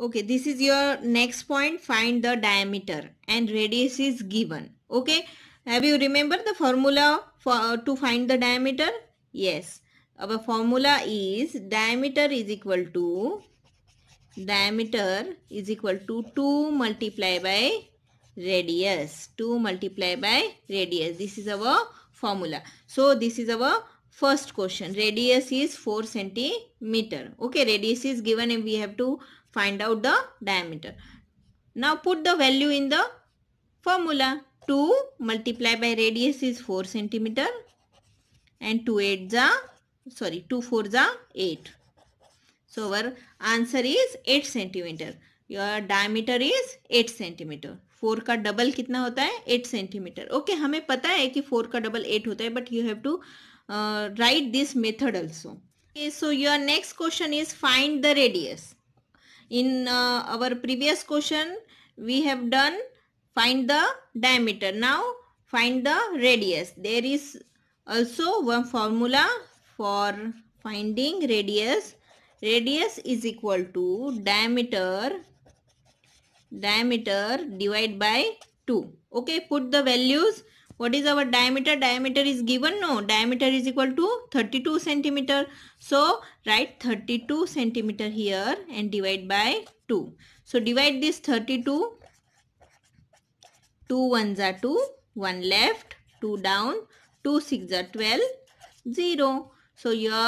okay this is your next point find the diameter and radius is given okay have you remember the formula for uh, to find the diameter yes our formula is diameter is equal to diameter is equal to 2 multiply by radius 2 multiply by radius this is our formula so this is our first question radius is 4 centimeter okay radius is given and we have to find out the diameter. Now put the value in the formula. 2 multiply by radius is 4 cm and 2 8s are sorry 2 4s are 8. So our answer is 8 cm Your diameter is 8 centimeter. Four का double कितना होता है eight centimetre okay हमें पता है कि four का double eight होता है but you have to write this method also so your next question is find the radius in uh, our previous question we have done find the diameter now find the radius there is also one formula for finding radius radius is equal to diameter diameter divided by 2 okay put the values what is our diameter diameter is given no diameter is equal to 32 centimeter so write 32 centimeter here and divide by 2 so divide this 32 2 ones are 2 1 left 2 down 2 6 are 12 0 so your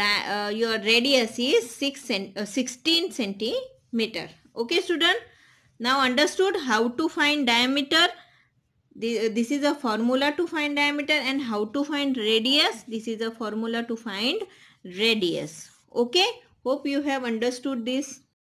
uh, your radius is 6 cent uh, 16 centimeter okay student now understood how to find diameter uh, this is a formula to find diameter and how to find radius this is a formula to find radius okay hope you have understood this